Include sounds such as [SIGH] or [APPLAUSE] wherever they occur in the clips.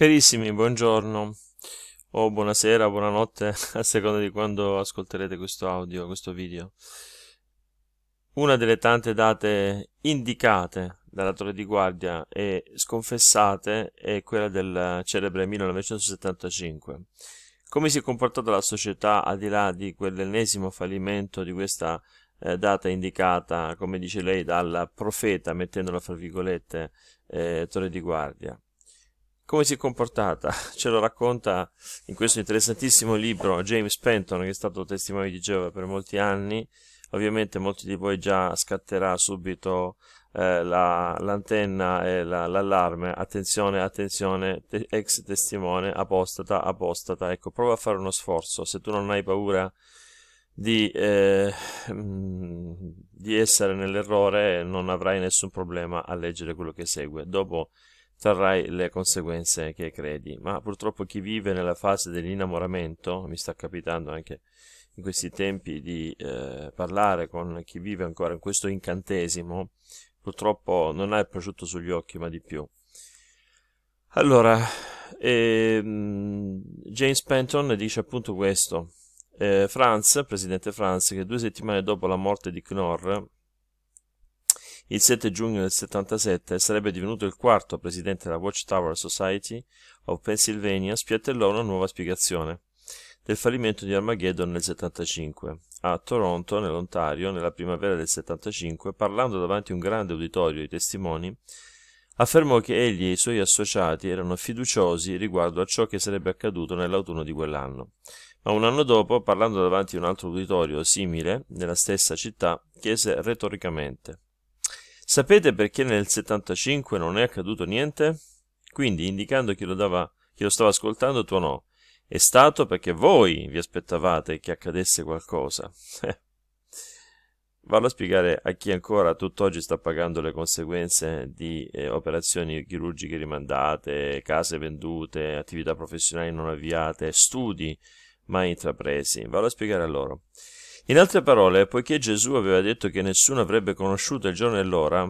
Carissimi, buongiorno o buonasera, buonanotte, [LAUGHS] a seconda di quando ascolterete questo audio, questo video. Una delle tante date indicate dalla torre di guardia e sconfessate è quella del celebre 1975. Come si è comportata la società al di là di quell'ennesimo fallimento di questa eh, data indicata, come dice lei, dal profeta, mettendola fra virgolette, eh, torre di guardia? come si è comportata. [LAUGHS] Ce lo racconta in questo interessantissimo libro James Penton, che è stato testimone di Geova per molti anni. Ovviamente molti di voi già scatterà subito eh, la, l'antenna e la, l'allarme. Attenzione, attenzione, te- ex testimone, apostata, apostata. Ecco, prova a fare uno sforzo. Se tu non hai paura di, eh, mm, di essere nell'errore, non avrai nessun problema a leggere quello che segue. Dopo trarrai le conseguenze che credi. Ma purtroppo chi vive nella fase dell'innamoramento, mi sta capitando anche in questi tempi di eh, parlare con chi vive ancora in questo incantesimo, purtroppo non ha il prosciutto sugli occhi, ma di più. Allora, ehm, James Penton dice appunto questo. Eh, Franz, presidente Franz, che due settimane dopo la morte di Knorr, il 7 giugno del 77 sarebbe divenuto il quarto presidente della Watchtower Society of Pennsylvania, spiattellò una nuova spiegazione del fallimento di Armageddon nel 75. A Toronto, nell'Ontario, nella primavera del 75, parlando davanti a un grande uditorio di testimoni, affermò che egli e i suoi associati erano fiduciosi riguardo a ciò che sarebbe accaduto nell'autunno di quell'anno. Ma un anno dopo, parlando davanti a un altro uditorio simile, nella stessa città, chiese retoricamente Sapete perché nel 75 non è accaduto niente? Quindi, indicando chi lo, dava, chi lo stava ascoltando, tuonò. È stato perché voi vi aspettavate che accadesse qualcosa. Eh. Vado a spiegare a chi ancora tutt'oggi sta pagando le conseguenze di eh, operazioni chirurgiche rimandate, case vendute, attività professionali non avviate, studi mai intrapresi. Vado a spiegare a loro. In altre parole, poiché Gesù aveva detto che nessuno avrebbe conosciuto il giorno e l'ora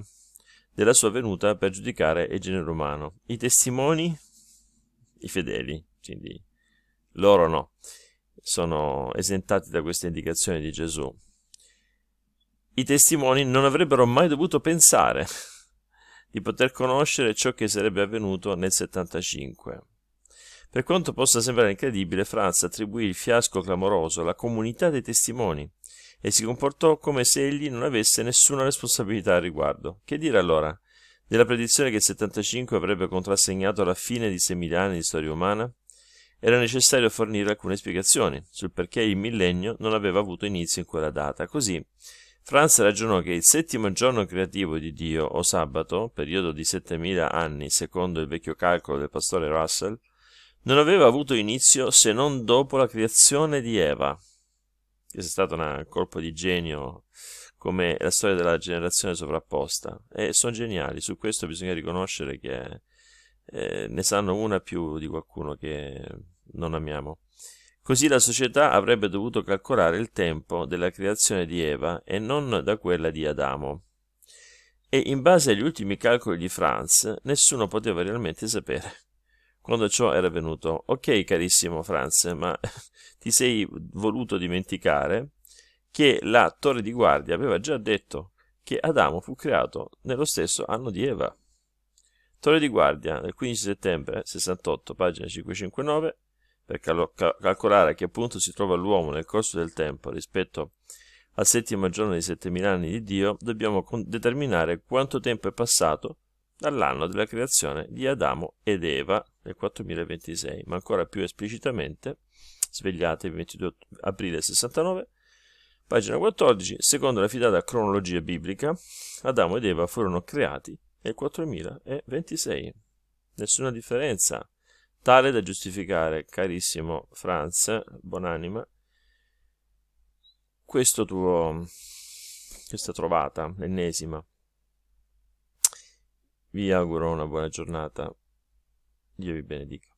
della sua venuta per giudicare il genere umano, i testimoni, i fedeli, quindi loro no, sono esentati da questa indicazione di Gesù. I testimoni non avrebbero mai dovuto pensare di poter conoscere ciò che sarebbe avvenuto nel 75. Per quanto possa sembrare incredibile, Franz attribuì il fiasco clamoroso alla comunità dei testimoni e si comportò come se egli non avesse nessuna responsabilità al riguardo. Che dire allora della predizione che il 75 avrebbe contrassegnato la fine di 6.000 anni di storia umana? Era necessario fornire alcune spiegazioni sul perché il millennio non aveva avuto inizio in quella data. Così Franz ragionò che il settimo giorno creativo di Dio, o sabato, periodo di 7.000 anni secondo il vecchio calcolo del pastore Russell, non aveva avuto inizio se non dopo la creazione di Eva. Questo è stato un colpo di genio come la storia della generazione sovrapposta. E sono geniali, su questo bisogna riconoscere che eh, ne sanno una più di qualcuno che non amiamo. Così la società avrebbe dovuto calcolare il tempo della creazione di Eva e non da quella di Adamo. E in base agli ultimi calcoli di Franz, nessuno poteva realmente sapere quando ciò era avvenuto. ok carissimo Franz, ma [LAUGHS] ti sei voluto dimenticare che la torre di guardia aveva già detto che Adamo fu creato nello stesso anno di Eva. Torre di guardia il 15 settembre 68, pagina 559, per cal- cal- calcolare a che punto si trova l'uomo nel corso del tempo rispetto al settimo giorno dei 7000 anni di Dio, dobbiamo determinare quanto tempo è passato dall'anno della creazione di Adamo ed Eva nel 4026, ma ancora più esplicitamente, svegliatevi il 22 aprile 69, pagina 14, secondo la fidata cronologia biblica, Adamo ed Eva furono creati nel 4026. Nessuna differenza, tale da giustificare, carissimo Franz, buonanima, questo tuo, questa trovata, l'ennesima. Vi auguro una buona giornata. Il y a eu Benedict.